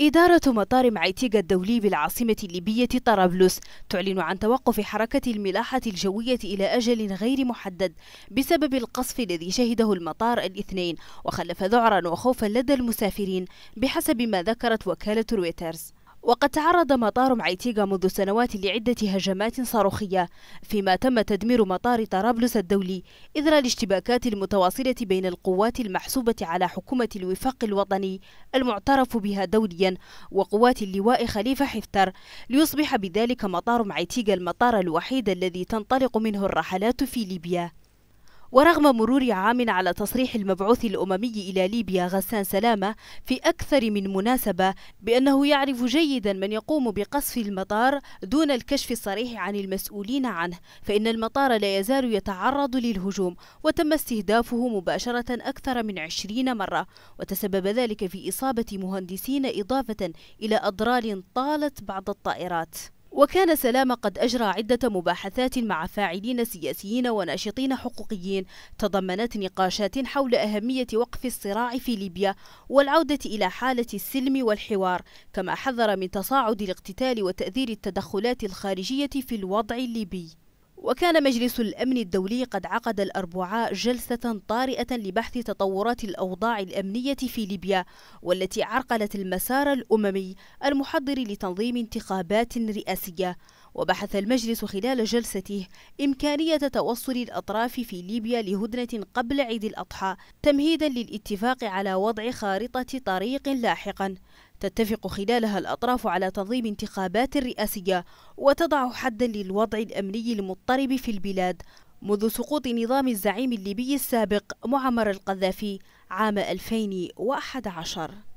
إدارة مطار معيتيغا الدولي بالعاصمة الليبية طرابلس تعلن عن توقف حركة الملاحة الجوية إلى أجل غير محدد بسبب القصف الذي شهده المطار الاثنين وخلف ذعرا وخوفا لدى المسافرين بحسب ما ذكرت وكالة رويترز وقد تعرض مطار معيتيغا منذ سنوات لعدة هجمات صاروخية فيما تم تدمير مطار طرابلس الدولي إثر الاشتباكات المتواصلة بين القوات المحسوبة على حكومة الوفاق الوطني المعترف بها دوليا وقوات اللواء خليفة حفتر ليصبح بذلك مطار معيتيغا المطار الوحيد الذي تنطلق منه الرحلات في ليبيا ورغم مرور عام على تصريح المبعوث الأممي إلى ليبيا غسان سلامة في أكثر من مناسبة بأنه يعرف جيدا من يقوم بقصف المطار دون الكشف الصريح عن المسؤولين عنه فإن المطار لا يزال يتعرض للهجوم وتم استهدافه مباشرة أكثر من عشرين مرة وتسبب ذلك في إصابة مهندسين إضافة إلى أضرار طالت بعض الطائرات وكان سلام قد أجرى عدة مباحثات مع فاعلين سياسيين وناشطين حقوقيين تضمنت نقاشات حول أهمية وقف الصراع في ليبيا والعودة إلى حالة السلم والحوار كما حذر من تصاعد الاقتتال وتأثير التدخلات الخارجية في الوضع الليبي وكان مجلس الأمن الدولي قد عقد الأربعاء جلسة طارئة لبحث تطورات الأوضاع الأمنية في ليبيا والتي عرقلت المسار الأممي المحضر لتنظيم انتخابات رئاسية وبحث المجلس خلال جلسته إمكانية توصل الأطراف في ليبيا لهدنة قبل عيد الأضحى تمهيدا للاتفاق على وضع خارطة طريق لاحقا تتفق خلالها الأطراف على تنظيم انتخابات رئاسية وتضع حدا للوضع الأمني المضطرب في البلاد منذ سقوط نظام الزعيم الليبي السابق معمر القذافي عام 2011